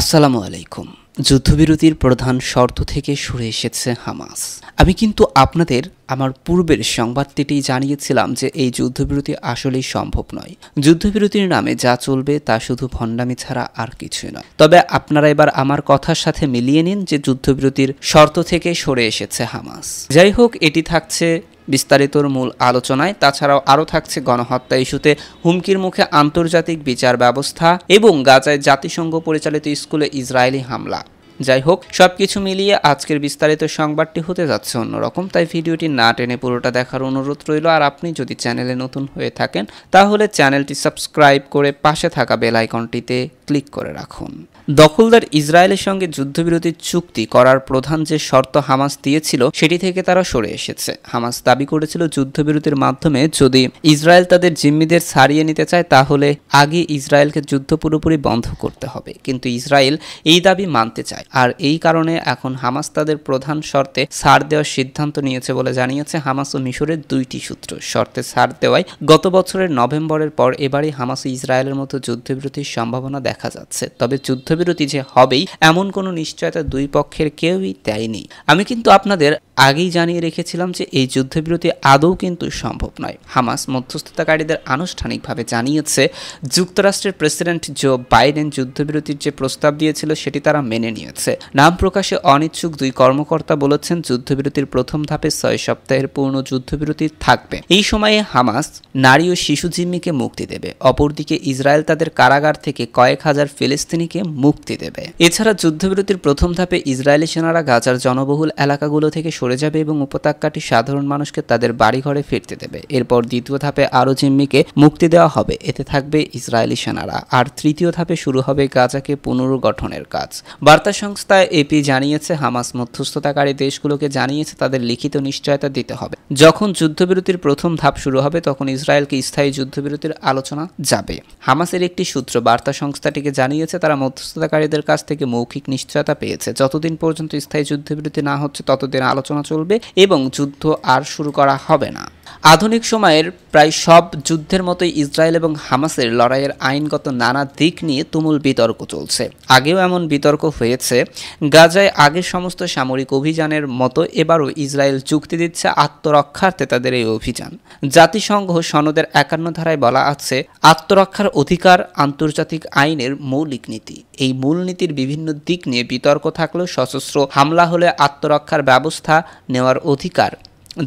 আসসালামু আলাইকুম যুদ্ধবিরতির প্রধান শর্ত থেকে সরে এসেছে হামাস আমি কিন্তু আপনাদের আমার পূর্বের সংবাদটিটি জানিয়েছিলাম যে এই যুদ্ধবিরতি আসলেই সম্ভব নয় যুদ্ধবিরতির নামে যা চলবে তা শুধু ভণ্ডামি ছাড়া আর কিছুই নয় তবে আপনারা এবার আমার কথার সাথে মিলিয়ে নিন যে যুদ্ধবিরতির শর্ত থেকে সরে এসেছে হামাস যাই হোক এটি থাকছে বিস্তারিতর মূল আলোচনায় তাছাড়াও আরও থাকছে গণহত্যা ইস্যুতে হুমকির মুখে আন্তর্জাতিক বিচার ব্যবস্থা এবং গাজায় জাতিসংঘ পরিচালিত স্কুলে ইসরায়েলি হামলা যাই হোক সব কিছু মিলিয়ে আজকের বিস্তারিত সংবাদটি হতে যাচ্ছে অন্যরকম তাই ভিডিওটি না টেনে পুরোটা দেখার অনুরোধ রইল আর আপনি যদি চ্যানেলে নতুন হয়ে থাকেন তাহলে চ্যানেলটি সাবস্ক্রাইব করে পাশে থাকা বেল আইকনটিতে ক্লিক করে রাখুন দখলদার ইসরায়েলের সঙ্গে যুদ্ধবিরতি চুক্তি করার প্রধান যে শর্ত হামাস দিয়েছিল সেটি থেকে তারা সরে এসেছে হামাস দাবি করেছিল যুদ্ধবিরতির মাধ্যমে যদি ইসরায়েল তাদের জিম্মিদের ছাড়িয়ে নিতে চায় তাহলে আগে ইসরায়েলকে যুদ্ধ পুরোপুরি বন্ধ করতে হবে কিন্তু ইসরায়েল এই দাবি মানতে চায় আর এই কারণে এখন হামাস তাদের প্রধান শর্তে ছাড় দেওয়ার সিদ্ধান্ত নিয়েছে বলে জানিয়েছে হামাস ও মিশরের দুইটি সূত্র শর্তে ছাড় দেওয়ায় গত বছরের নভেম্বরের পর এবারই হামাস ও ইসরায়েলের মতো যুদ্ধবিরতির সম্ভাবনা দেখা যাচ্ছে তবে যুদ্ধ যুদ্ধবিরতি যে হবেই এমন কোনো নিশ্চয়তা দুই পক্ষের কেউই দেয়নি আমি কিন্তু আপনাদের আগেই জানিয়ে রেখেছিলাম যে এই যুদ্ধবিরতি আদৌ কিন্তু সম্ভব নয় হামাস মধ্যস্থতাকারীদের আনুষ্ঠানিকভাবে জানিয়েছে যুক্তরাষ্ট্রের প্রেসিডেন্ট জো বাইডেন যুদ্ধবিরতির যে প্রস্তাব দিয়েছিল সেটি তারা মেনে নিয়েছে নাম প্রকাশে অনিচ্ছুক দুই কর্মকর্তা বলেছেন যুদ্ধবিরতির প্রথম ধাপে ছয় সপ্তাহের পূর্ণ যুদ্ধবিরতি থাকবে এই সময়ে হামাস নারী ও শিশু জিম্মিকে মুক্তি দেবে অপরদিকে ইসরায়েল তাদের কারাগার থেকে কয়েক হাজার ফিলিস্তিনিকে মুক্তি দেবে এছাড়া যুদ্ধবিরতির প্রথম ধাপে ইসরায়েলি সেনারা গাজার জনবহুল এলাকাগুলো থেকে সরে যাবে এবং উপত্যকাটি সাধারণ মানুষকে তাদের বাড়িঘরে ফিরতে দেবে এরপর দ্বিতীয় ধাপে আরও জিম্মিকে মুক্তি দেওয়া হবে এতে থাকবে ইসরায়েলি সেনারা আর তৃতীয় ধাপে শুরু হবে গাজাকে পুনর্গঠনের কাজ বার্তা সংস্থা এপি জানিয়েছে হামাস মধ্যস্থতাকারী দেশগুলোকে জানিয়েছে তাদের লিখিত নিশ্চয়তা দিতে হবে যখন যুদ্ধবিরতির প্রথম ধাপ শুরু হবে তখন ইসরায়েলকে স্থায়ী যুদ্ধবিরতির আলোচনা যাবে হামাসের একটি সূত্র বার্তা সংস্থাটিকে জানিয়েছে তারা মধ্যস্থ মধ্যস্থতাকারীদের কাছ থেকে মৌখিক নিশ্চয়তা পেয়েছে যতদিন পর্যন্ত স্থায়ী যুদ্ধবিরতি না হচ্ছে ততদিন আলোচনা চলবে এবং যুদ্ধ আর শুরু করা হবে না আধুনিক সময়ের প্রায় সব যুদ্ধের মতোই ইসরায়েল এবং হামাসের লড়াইয়ের আইনগত নানা দিক নিয়ে তুমুল বিতর্ক চলছে আগেও এমন বিতর্ক হয়েছে গাজায় আগের সমস্ত সামরিক অভিযানের মতো এবারও ইসরায়েল চুক্তি দিচ্ছে আত্মরক্ষার্থে তাদের এই অভিযান জাতিসংঘ সনদের একান্ন ধারায় বলা আছে আত্মরক্ষার অধিকার আন্তর্জাতিক আইনের মৌলিক নীতি এই মূলনীতির বিভিন্ন দিক নিয়ে বিতর্ক থাকলেও সশস্ত্র হামলা হলে আত্মরক্ষার ব্যবস্থা নেওয়ার অধিকার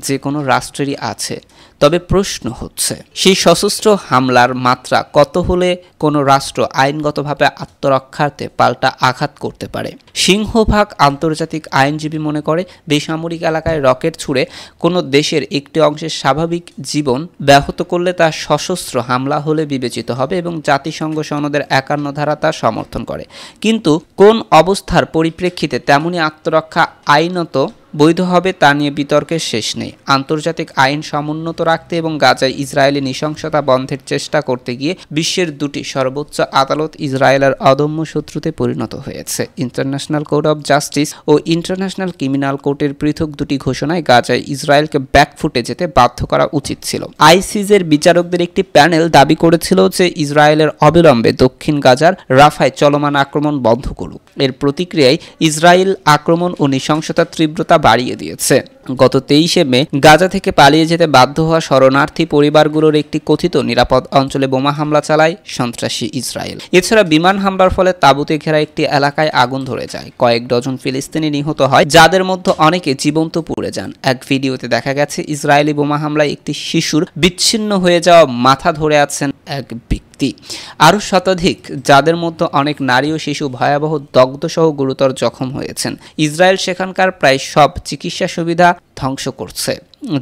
যে কোনো রাষ্ট্রেরই আছে তবে প্রশ্ন হচ্ছে সেই সশস্ত্র হামলার মাত্রা কত হলে কোনো রাষ্ট্র আইনগতভাবে আত্মরক্ষার্থে পাল্টা আঘাত করতে পারে সিংহভাগ আন্তর্জাতিক আইনজীবী মনে করে বেসামরিক এলাকায় রকেট ছুড়ে কোনো দেশের একটি অংশের স্বাভাবিক জীবন ব্যাহত করলে তা সশস্ত্র হামলা হলে বিবেচিত হবে এবং জাতিসংঘ সনদের একান্ন ধারা তা সমর্থন করে কিন্তু কোন অবস্থার পরিপ্রেক্ষিতে তেমনি আত্মরক্ষা আইনত বৈধ হবে তা নিয়ে বিতর্কের শেষ নেই আন্তর্জাতিক আইন সমুন্নত রাখতে এবং গাজায় ইসরায়েলি নৃশংসতা বন্ধের চেষ্টা করতে গিয়ে বিশ্বের দুটি সর্বোচ্চ আদালত ইসরায়েলের অদম্য শত্রুতে পরিণত হয়েছে ইন্টারন্যাশনাল কোর্ট অব জাস্টিস ও ইন্টারন্যাশনাল ক্রিমিনাল কোর্টের পৃথক দুটি ঘোষণায় গাজায় ইসরায়েলকে ব্যাকফুটে যেতে বাধ্য করা উচিত ছিল আইসিজের বিচারকদের একটি প্যানেল দাবি করেছিল যে ইসরায়েলের অবিলম্বে দক্ষিণ গাজার রাফায় চলমান আক্রমণ বন্ধ করুক এর প্রতিক্রিয়ায় ইসরায়েল আক্রমণ ও নৃশংসতার তীব্রতা বাড়িয়ে দিয়েছে গত তেইশে মে গাজা থেকে পালিয়ে যেতে বাধ্য হওয়া শরণার্থী পরিবারগুলোর একটি কথিত নিরাপদ অঞ্চলে বোমা হামলা চালায় সন্ত্রাসী ইসরায়েল এছাড়া বিমান হামলার ফলে তাবুতে ঘেরা একটি এলাকায় আগুন ধরে যায় কয়েক ডজন ফিলিস্তিনি নিহত হয় যাদের মধ্যে অনেকে জীবন্ত পুড়ে যান এক ভিডিওতে দেখা গেছে ইসরায়েলি বোমা হামলায় একটি শিশুর বিচ্ছিন্ন হয়ে যাওয়া মাথা ধরে আছেন এক বিক ব্যক্তি আরও শতাধিক যাদের মধ্যে অনেক নারী ও শিশু ভয়াবহ দগ্ধসহ গুরুতর জখম হয়েছেন ইসরায়েল সেখানকার প্রায় সব চিকিৎসা সুবিধা ধ্বংস করছে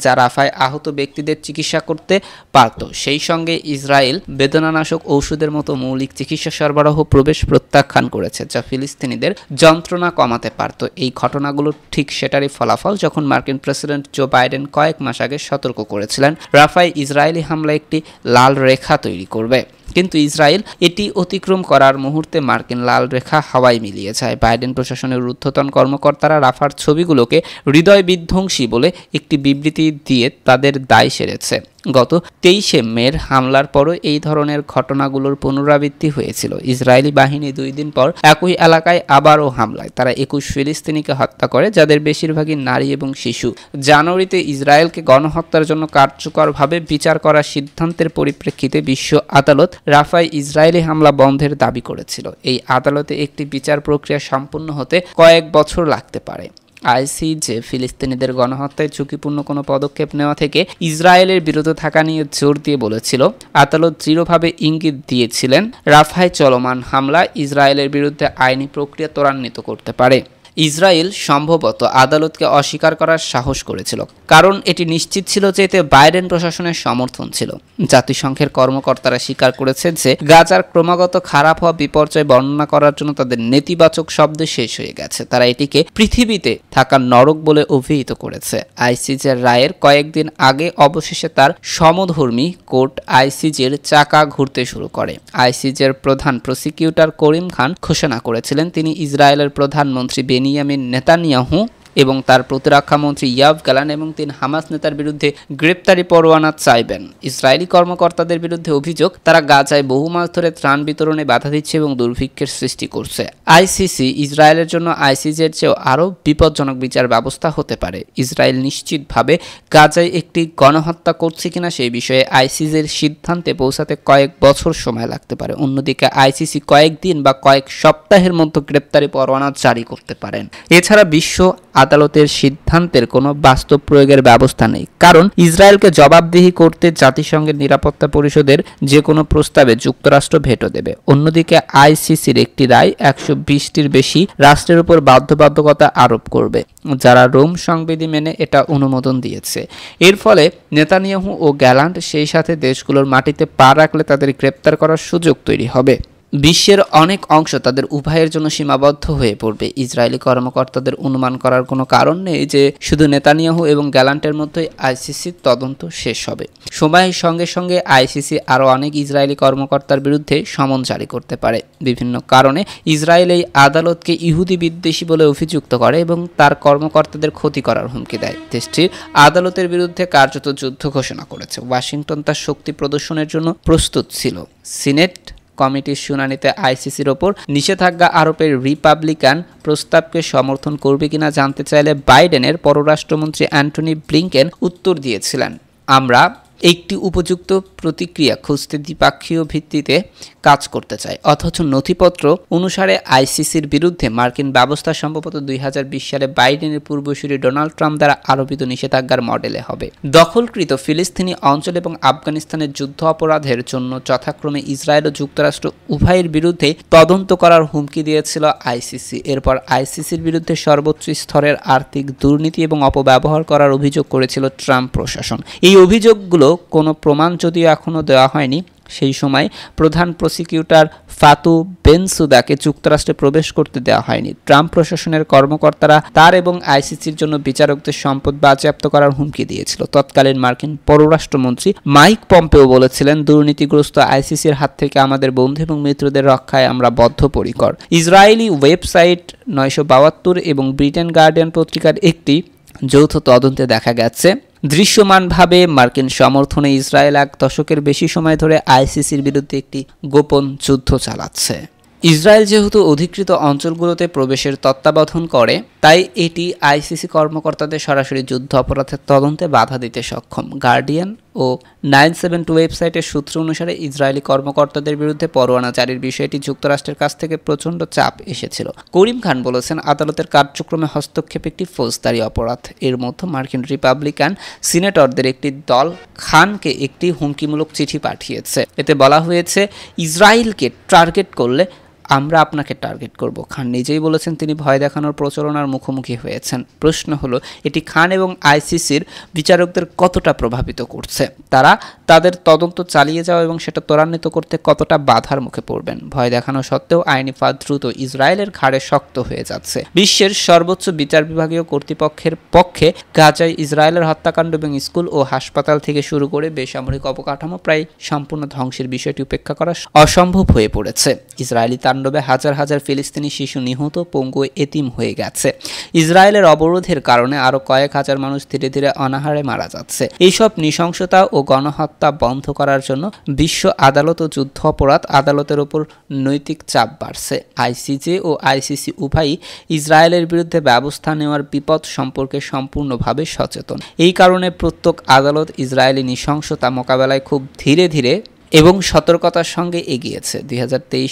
যা রাফায় আহত ব্যক্তিদের চিকিৎসা করতে পারত সেই সঙ্গে ইসরায়েল বেদনানাশক ঔষধের মতো মৌলিক চিকিৎসা সরবরাহ প্রবেশ প্রত্যাখ্যান করেছে যা ফিলিস্তিনিদের যন্ত্রণা কমাতে পারত এই ঘটনাগুলো ঠিক সেটারই ফলাফল যখন মার্কিন প্রেসিডেন্ট জো বাইডেন কয়েক মাস আগে সতর্ক করেছিলেন রাফায় ইসরায়েলি হামলা একটি লাল রেখা তৈরি করবে কিন্তু ইসরায়েল এটি অতিক্রম করার মুহূর্তে মার্কিন লাল রেখা হাওয়ায় মিলিয়ে যায় বাইডেন প্রশাসনের ঊর্ধ্বতন কর্মকর্তারা রাফার ছবিগুলোকে হৃদয় বিধ্বংসী বলে একটি বিবৃতি বিবৃতি দিয়ে তাদের দায় সেরেছে গত তেইশে মের হামলার পরও এই ধরনের ঘটনাগুলোর পুনরাবৃত্তি হয়েছিল ইসরায়েলি বাহিনী দুই দিন পর একই এলাকায় আবারও হামলায় তারা একুশ ফিলিস্তিনিকে হত্যা করে যাদের বেশিরভাগই নারী এবং শিশু জানুয়ারিতে ইসরায়েলকে গণহত্যার জন্য কার্যকরভাবে বিচার করার সিদ্ধান্তের পরিপ্রেক্ষিতে বিশ্ব আদালত রাফায় ইসরায়েলি হামলা বন্ধের দাবি করেছিল এই আদালতে একটি বিচার প্রক্রিয়া সম্পূর্ণ হতে কয়েক বছর লাগতে পারে আইসিজে ফিলিস্তিনিদের গণহত্যায় ঝুঁকিপূর্ণ কোনো পদক্ষেপ নেওয়া থেকে ইসরায়েলের বিরত থাকা নিয়ে জোর দিয়ে বলেছিল আদালত দৃঢ়ভাবে ইঙ্গিত দিয়েছিলেন রাফায় চলমান হামলা ইসরায়েলের বিরুদ্ধে আইনি প্রক্রিয়া ত্বরান্বিত করতে পারে ইসরায়েল সম্ভবত আদালতকে অস্বীকার করার সাহস করেছিল কারণ এটি নিশ্চিত ছিল যে এতে বাইডেন প্রশাসনের সমর্থন ছিল জাতিসংঘের কর্মকর্তারা স্বীকার করেছেন যে গাজার ক্রমাগত খারাপ হওয়া বিপর্যয় বর্ণনা করার জন্য তাদের নেতিবাচক শব্দ শেষ হয়ে গেছে তারা এটিকে পৃথিবীতে থাকা নরক বলে অভিহিত করেছে আইসিজের রায়ের কয়েকদিন আগে অবশেষে তার সমধর্মী কোর্ট আইসিজের চাকা ঘুরতে শুরু করে আইসিজের প্রধান প্রসিকিউটর করিম খান ঘোষণা করেছিলেন তিনি ইসরায়েলের প্রধানমন্ত্রী বেনি बेनियामिन नेतान्याहू এবং তার প্রতিরক্ষামন্ত্রী ইয়াব গালান এবং তিন হামাস নেতার বিরুদ্ধে গ্রেপ্তারি পরোয়ানা চাইবেন ইসরায়েলি কর্মকর্তাদের বিরুদ্ধে অভিযোগ তারা গাজায় বহু মাস ধরে ত্রাণ বিতরণে বাধা দিচ্ছে এবং দুর্ভিক্ষের সৃষ্টি করছে আইসিসি ইসরায়েলের জন্য আইসিজের চেয়েও আরও বিপজ্জনক বিচার ব্যবস্থা হতে পারে ইসরায়েল নিশ্চিতভাবে গাজায় একটি গণহত্যা করছে কিনা সেই বিষয়ে আইসিজের সিদ্ধান্তে পৌঁছাতে কয়েক বছর সময় লাগতে পারে অন্যদিকে আইসিসি কয়েকদিন বা কয়েক সপ্তাহের মধ্যে গ্রেপ্তারি পরোয়ানা জারি করতে পারেন এছাড়া বিশ্ব আদালতের সিদ্ধান্তের কোনো বাস্তব প্রয়োগের ব্যবস্থা নেই কারণ ইসরায়েলকে জবাবদিহি করতে জাতিসংঘের নিরাপত্তা পরিষদের যে কোনো প্রস্তাবে যুক্তরাষ্ট্র ভেটো দেবে অন্যদিকে আইসিসির একটি রায় একশো বিশটির বেশি রাষ্ট্রের উপর বাধ্যবাধকতা আরোপ করবে যারা রোম সংবিধি মেনে এটা অনুমোদন দিয়েছে এর ফলে নেতানিয়াহু ও গ্যালান্ট সেই সাথে দেশগুলোর মাটিতে পা রাখলে তাদের গ্রেপ্তার করার সুযোগ তৈরি হবে বিশ্বের অনেক অংশ তাদের উভয়ের জন্য সীমাবদ্ধ হয়ে পড়বে ইসরায়েলি কর্মকর্তাদের অনুমান করার কোনো কারণ নেই যে শুধু নেতানিয়াহু এবং গ্যালান্টের মধ্যেই আইসিসির তদন্ত শেষ হবে সময়ের সঙ্গে সঙ্গে আইসিসি আরও অনেক ইসরায়েলি কর্মকর্তার বিরুদ্ধে সমন জারি করতে পারে বিভিন্ন কারণে ইসরায়েল এই আদালতকে ইহুদি বিদ্বেষী বলে অভিযুক্ত করে এবং তার কর্মকর্তাদের ক্ষতি করার হুমকি দেয় দেশটির আদালতের বিরুদ্ধে কার্যত যুদ্ধ ঘোষণা করেছে ওয়াশিংটন তার শক্তি প্রদর্শনের জন্য প্রস্তুত ছিল সিনেট কমিটির শুনানিতে আইসিসির ওপর নিষেধাজ্ঞা আরোপের রিপাবলিকান প্রস্তাবকে সমর্থন করবে কিনা জানতে চাইলে বাইডেনের পররাষ্ট্রমন্ত্রী অ্যান্টনি ব্লিংকেন উত্তর দিয়েছিলেন আমরা একটি উপযুক্ত প্রতিক্রিয়া খুঁজতে দ্বিপাক্ষীয় ভিত্তিতে কাজ করতে চায় অথচ নথিপত্র অনুসারে আইসিসির বিরুদ্ধে মার্কিন ব্যবস্থা সম্ভবত দুই সালে বাইডেনের পূর্বসূরি ডোনাল্ড ট্রাম্প দ্বারা আরোপিত নিষেধাজ্ঞার মডেলে হবে দখলকৃত ফিলিস্তিনি অঞ্চল এবং আফগানিস্তানের যুদ্ধ অপরাধের জন্য যথাক্রমে ইসরায়েল ও যুক্তরাষ্ট্র উভয়ের বিরুদ্ধে তদন্ত করার হুমকি দিয়েছিল আইসিসি এরপর আইসিসির বিরুদ্ধে সর্বোচ্চ স্তরের আর্থিক দুর্নীতি এবং অপব্যবহার করার অভিযোগ করেছিল ট্রাম্প প্রশাসন এই অভিযোগগুলো কোনো প্রমাণ যদিও এখনও দেওয়া হয়নি সেই সময় প্রধান প্রসিকিউটর ফাতু বেনসুদাকে যুক্তরাষ্ট্রে প্রবেশ করতে দেওয়া হয়নি ট্রাম্প প্রশাসনের কর্মকর্তারা তার এবং আইসিসির জন্য বিচারকদের সম্পদ বাজেয়াপ্ত করার হুমকি দিয়েছিল তৎকালীন মার্কিন পররাষ্ট্রমন্ত্রী মাইক পম্পেও বলেছিলেন দুর্নীতিগ্রস্ত আইসিসির হাত থেকে আমাদের বন্ধু এবং মিত্রদের রক্ষায় আমরা বদ্ধপরিকর ইসরায়েলি ওয়েবসাইট নয়শো বাহাত্তর এবং ব্রিটেন গার্ডিয়ান পত্রিকার একটি যৌথ তদন্তে দেখা গেছে দৃশ্যমানভাবে মার্কিন সমর্থনে ইসরায়েল এক দশকের বেশি সময় ধরে আইসিসির বিরুদ্ধে একটি গোপন যুদ্ধ চালাচ্ছে ইসরায়েল যেহেতু অধিকৃত অঞ্চলগুলোতে প্রবেশের তত্ত্বাবধান করে তাই এটি আইসিসি কর্মকর্তাদের সরাসরি যুদ্ধ অপরাধের তদন্তে বাধা দিতে সক্ষম গার্ডিয়ান ও নাইন সেভেন টু ওয়েবসাইটের সূত্র অনুসারে ইসরায়েলি কর্মকর্তাদের বিরুদ্ধে পরোয়ানা জারির বিষয়টি যুক্তরাষ্ট্রের কাছ থেকে প্রচণ্ড চাপ এসেছিল করিম খান বলেছেন আদালতের কার্যক্রমে হস্তক্ষেপ একটি ফৌজদারি অপরাধ এর মধ্যে মার্কিন রিপাবলিকান সিনেটরদের একটি দল খানকে একটি হুমকিমূলক চিঠি পাঠিয়েছে এতে বলা হয়েছে ইসরায়েলকে টার্গেট করলে আমরা আপনাকে টার্গেট করব খান নিজেই বলেছেন তিনি ভয় দেখানোর প্রচলনার মুখোমুখি হয়েছেন প্রশ্ন হলো এটি খান এবং আইসিসির বিচারকদের কতটা প্রভাবিত করছে তারা তাদের তদন্ত চালিয়ে যাওয়া এবং সেটা ত্বরান্বিত করতে কতটা বাধার মুখে পড়বেন ভয় দেখানো সত্ত্বেও আইনি ফাঁদ দ্রুত ইসরায়েলের ঘাড়ে শক্ত হয়ে যাচ্ছে বিশ্বের সর্বোচ্চ বিচার বিভাগীয় কর্তৃপক্ষের পক্ষে গাজায় ইসরায়েলের হত্যাকাণ্ড এবং স্কুল ও হাসপাতাল থেকে শুরু করে বেসামরিক অবকাঠামো প্রায় সম্পূর্ণ ধ্বংসের বিষয়টি উপেক্ষা করা অসম্ভব হয়ে পড়েছে ইসরায়েলি তার তাণ্ডবে হাজার হাজার ফিলিস্তিনি শিশু নিহত পঙ্গু এতিম হয়ে গেছে ইসরায়েলের অবরোধের কারণে আরও কয়েক হাজার মানুষ ধীরে ধীরে অনাহারে মারা যাচ্ছে এইসব নৃশংসতা ও গণহত্যা বন্ধ করার জন্য বিশ্ব আদালত ও যুদ্ধ অপরাধ আদালতের ওপর নৈতিক চাপ বাড়ছে আইসিজে ও আইসিসি উভয়ই ইসরায়েলের বিরুদ্ধে ব্যবস্থা নেওয়ার বিপদ সম্পর্কে সম্পূর্ণভাবে সচেতন এই কারণে প্রত্যেক আদালত ইসরায়েলি নৃশংসতা মোকাবেলায় খুব ধীরে ধীরে এবং সতর্কতার সঙ্গে এগিয়েছে দুই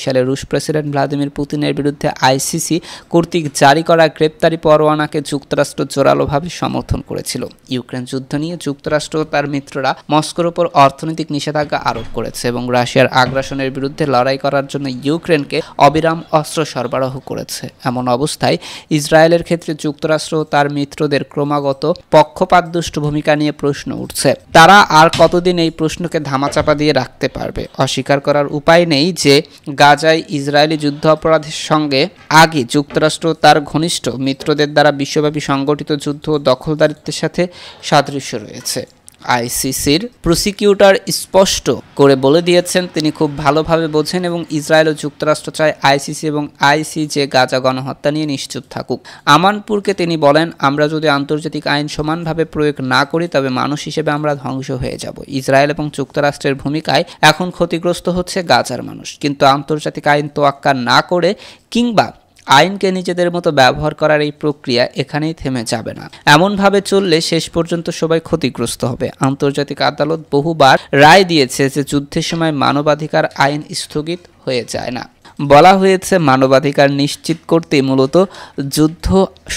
সালে রুশ প্রেসিডেন্ট ভ্লাদিমির পুতিনের বিরুদ্ধে আইসিসি কর্তৃক জারি করা গ্রেপ্তারি পরোয়ানাকে যুক্তরাষ্ট্র জোরালোভাবে সমর্থন করেছিল ইউক্রেন যুদ্ধ নিয়ে যুক্তরাষ্ট্র তার মিত্ররা মস্কোর ওপর অর্থনৈতিক নিষেধাজ্ঞা আরোপ করেছে এবং রাশিয়ার আগ্রাসনের বিরুদ্ধে লড়াই করার জন্য ইউক্রেনকে অবিরাম অস্ত্র সরবরাহ করেছে এমন অবস্থায় ইসরায়েলের ক্ষেত্রে যুক্তরাষ্ট্র তার মিত্রদের ক্রমাগত পক্ষপাতদুষ্ট ভূমিকা নিয়ে প্রশ্ন উঠছে তারা আর কতদিন এই প্রশ্নকে ধামাচাপা দিয়ে রাখতে পারবে অস্বীকার করার উপায় নেই যে গাজায় ইসরায়েলি যুদ্ধ অপরাধের সঙ্গে আগে যুক্তরাষ্ট্র তার ঘনিষ্ঠ মিত্রদের দ্বারা বিশ্বব্যাপী সংগঠিত যুদ্ধ ও দখলদারিত্বের সাথে সাদৃশ্য রয়েছে আইসিসির প্রসিকিউটর স্পষ্ট করে বলে দিয়েছেন তিনি খুব ভালোভাবে বোঝেন এবং ইসরায়েল ও যুক্তরাষ্ট্র চায় আইসিসি এবং আইসিজে গাজা গণহত্যা নিয়ে নিশ্চুপ থাকুক আমানপুরকে তিনি বলেন আমরা যদি আন্তর্জাতিক আইন সমানভাবে প্রয়োগ না করি তবে মানুষ হিসেবে আমরা ধ্বংস হয়ে যাব ইসরায়েল এবং যুক্তরাষ্ট্রের ভূমিকায় এখন ক্ষতিগ্রস্ত হচ্ছে গাজার মানুষ কিন্তু আন্তর্জাতিক আইন তোয়াক্কা না করে কিংবা আইনকে নিজেদের মতো ব্যবহার করার এই প্রক্রিয়া এখানেই থেমে যাবে না এমনভাবে চললে শেষ পর্যন্ত সবাই ক্ষতিগ্রস্ত হবে আন্তর্জাতিক আদালত বহুবার রায় দিয়েছে যে যুদ্ধের সময় মানবাধিকার আইন স্থগিত হয়ে যায় না বলা হয়েছে মানবাধিকার নিশ্চিত করতে মূলত যুদ্ধ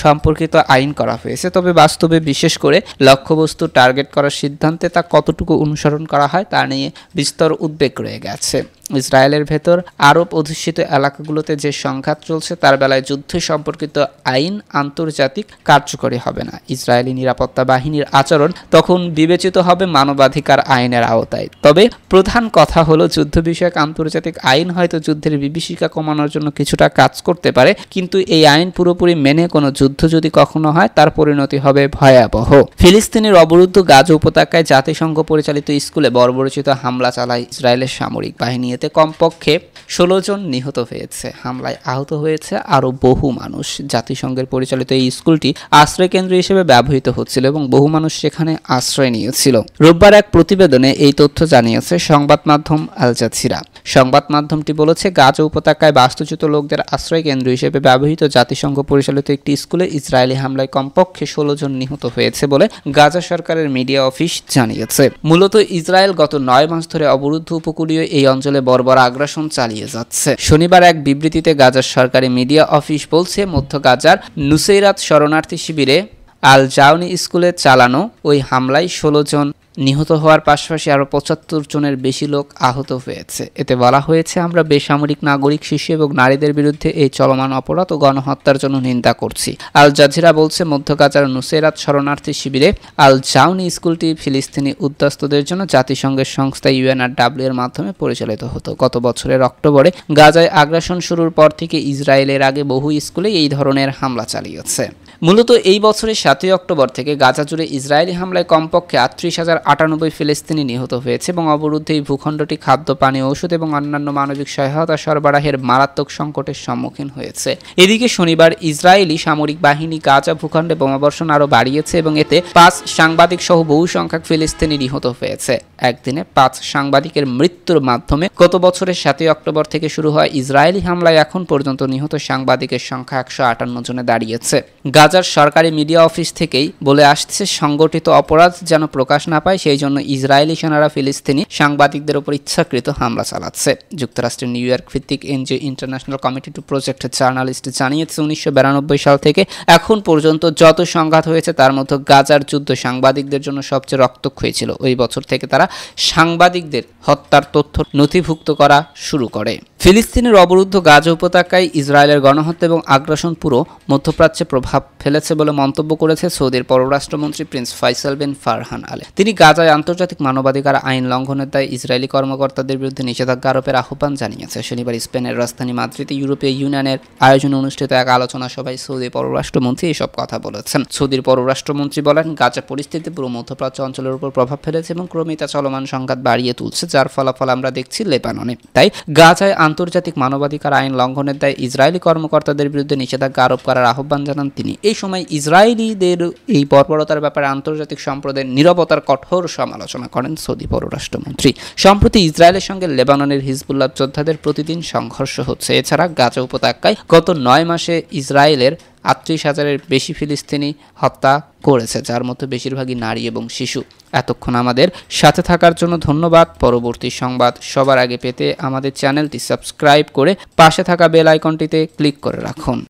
সম্পর্কিত আইন করা হয়েছে তবে বাস্তবে বিশেষ করে লক্ষ্যবস্তু টার্গেট করার সিদ্ধান্তে তা কতটুকু অনুসরণ করা হয় তা নিয়ে বিস্তর উদ্বেগ রয়ে গেছে ইসরায়েলের ভেতর আরব অধ্যুষিত এলাকাগুলোতে যে সংঘাত চলছে তার বেলায় যুদ্ধ সম্পর্কিত আইন আন্তর্জাতিক কার্যকরী হবে না ইসরায়েলি নিরাপত্তা বাহিনীর আচরণ তখন বিবেচিত হবে মানবাধিকার আইনের আওতায় তবে প্রধান কথা হলো যুদ্ধ বিষয়ক আন্তর্জাতিক আইন হয়তো যুদ্ধের বিভীষিকা কমানোর জন্য কিছুটা কাজ করতে পারে কিন্তু এই আইন পুরোপুরি মেনে কোনো যুদ্ধ যদি কখনো হয় তার পরিণতি হবে ভয়াবহ ফিলিস্তিনের অবরুদ্ধ গাজ উপত্যকায় জাতিসংঘ পরিচালিত স্কুলে বর্বরচিত হামলা চালায় ইসরায়েলের সামরিক বাহিনী এতে কমপক্ষে ষোলো জন নিহত হয়েছে হামলায় আহত হয়েছে আরও বহু মানুষ জাতিসংঘের পরিচালিত এই স্কুলটি আশ্রয়কেন্দ্র হিসেবে ব্যবহৃত হচ্ছিল এবং বহু মানুষ সেখানে আশ্রয় নিয়েছিল রোববার এক প্রতিবেদনে এই তথ্য জানিয়েছে সংবাদ মাধ্যম আল জাজিরা সংবাদ মাধ্যমটি বলেছে গাজা উপত্যকায় বাস্তুচ্যুত লোকদের আশ্রয় কেন্দ্র হিসেবে ব্যবহৃত জাতিসংঘ পরিচালিত একটি স্কুলে ইসরায়েলি হামলায় কমপক্ষে ষোলো জন নিহত হয়েছে বলে গাজা সরকারের মিডিয়া অফিস জানিয়েছে মূলত ইসরায়েল গত নয় মাস ধরে অবরুদ্ধ উপকূলীয় এই অঞ্চলে বর্বর আগ্রাসন চালিয়ে যাচ্ছে শনিবার এক বিবৃতিতে গাজার সরকারি মিডিয়া অফিস বলছে মধ্য গাজার নুসেইরাত শরণার্থী শিবিরে আল জাউনি স্কুলে চালানো ওই হামলায় ষোলো জন নিহত হওয়ার পাশাপাশি আরও পঁচাত্তর জনের বেশি লোক আহত হয়েছে এতে বলা হয়েছে আমরা বেসামরিক নাগরিক শিশু এবং নারীদের বিরুদ্ধে এই চলমান অপরাধ ও গণহত্যার জন্য নিন্দা করছি আল জাজিরা বলছে মধ্য গাজার নুসেরাত শরণার্থী শিবিরে আল জাউনি স্কুলটি ফিলিস্তিনি উদ্যাস্তদের জন্য জাতিসংঘের সংস্থা ইউএনআরডাব্লিউ এর মাধ্যমে পরিচালিত হতো গত বছরের অক্টোবরে গাজায় আগ্রাসন শুরুর পর থেকে ইসরায়েলের আগে বহু স্কুলে এই ধরনের হামলা চালিয়েছে মূলত এই বছরের সাতই অক্টোবর থেকে গাজা জুড়ে ইসরায়েলি হামলায় কমপক্ষে আটত্রিশ হাজার আটানব্বই ফিলিস্তিনি নিহত হয়েছে এবং অবরুদ্ধে এই ভূখণ্ডটি খাদ্য পানি ঔষধ এবং অন্যান্য মানবিক সহায়তা সরবরাহের মারাত্মক সংকটের সম্মুখীন হয়েছে এদিকে শনিবার ইসরায়েলি সামরিক বাহিনী গাজা ভূখণ্ডে বোমাবর্ষণ আরও বাড়িয়েছে এবং এতে পাঁচ সাংবাদিক সহ বহু সংখ্যক ফিলিস্তিনি নিহত হয়েছে একদিনে পাঁচ সাংবাদিকের মৃত্যুর মাধ্যমে গত বছরের সাতই অক্টোবর থেকে শুরু হয় ইসরায়েলি হামলায় এখন পর্যন্ত নিহত সাংবাদিকের সংখ্যা একশো আটান্ন জনে দাঁড়িয়েছে গাজার সরকারি মিডিয়া অফিস থেকেই বলে আসছে সংগঠিত অপরাধ যেন প্রকাশ না পায় হয় সেই জন্য ইসরায়েলি সেনারা ফিলিস্তিনি সাংবাদিকদের উপর ইচ্ছাকৃত হামলা চালাচ্ছে যুক্তরাষ্ট্রের নিউ ইয়র্ক ভিত্তিক NGO international committee to project journalist জানিয়েছে উনিশশো সাল থেকে এখন পর্যন্ত যত সংঘাত হয়েছে তার মধ্যে গাজার যুদ্ধ সাংবাদিকদের জন্য সবচেয়ে রক্তক্ষ হয়েছিল ওই বছর থেকে তারা সাংবাদিকদের হত্যার তথ্য নথিভুক্ত করা শুরু করে ফিলিস্তিনের অবরুদ্ধ গাজা উপত্যকায় ইসরায়েলের গণহত্যা এবং আগ্রাসন পুরো মধ্যপ্রাচ্যে প্রভাব ফেলেছে বলে মন্তব্য করেছে সৌদির পররাষ্ট্রমন্ত্রী প্রিন্স ফাইসাল বিন ফারহান আলে তিনি গাজায় আন্তর্জাতিক মানবাধিকার আইন লঙ্ঘনের দায় ইসরায়েলি কর্মকর্তাদের বিরুদ্ধে নিষেধাজ্ঞা আরোপের আহ্বান জানিয়েছে শনিবার স্পেনের রাজধানী মাদ্রিদে ইউরোপীয় ইউনিয়নের আয়োজনে অনুষ্ঠিত এক আলোচনা সভায় সৌদি পররাষ্ট্রমন্ত্রী এসব কথা বলেছেন সৌদির পররাষ্ট্রমন্ত্রী বলেন গাজা পরিস্থিতি পুরো মধ্যপ্রাচ্য অঞ্চলের উপর প্রভাব ফেলেছে এবং ক্রমেই তা চলমান সংঘাত বাড়িয়ে তুলছে যার ফলাফল আমরা দেখছি লেবাননে তাই গাজায় আন্তর্জাতিক মানবাধিকার আইন লঙ্ঘনের দায় ইসরায়েলি কর্মকর্তাদের বিরুদ্ধে নিষেধাজ্ঞা আরোপ করার আহ্বান জানান তিনি এই সময় ইসরায়েলিদের এই বর্বরতার ব্যাপারে আন্তর্জাতিক সম্প্রদায়ের নিরবতার কঠোর সমালোচনা করেন সৌদি পররাষ্ট্রমন্ত্রী সম্প্রতি ইসরায়েলের সঙ্গে লেবাননের হিজবুল্লাহ যোদ্ধাদের প্রতিদিন সংঘর্ষ হচ্ছে এছাড়া গাজা উপত্যকায় গত নয় মাসে ইসরায়েলের আটত্রিশ হাজারের বেশি ফিলিস্তিনি হত্যা করেছে যার মধ্যে বেশিরভাগই নারী এবং শিশু এতক্ষণ আমাদের সাথে থাকার জন্য ধন্যবাদ পরবর্তী সংবাদ সবার আগে পেতে আমাদের চ্যানেলটি সাবস্ক্রাইব করে পাশে থাকা বেল আইকনটিতে ক্লিক করে রাখুন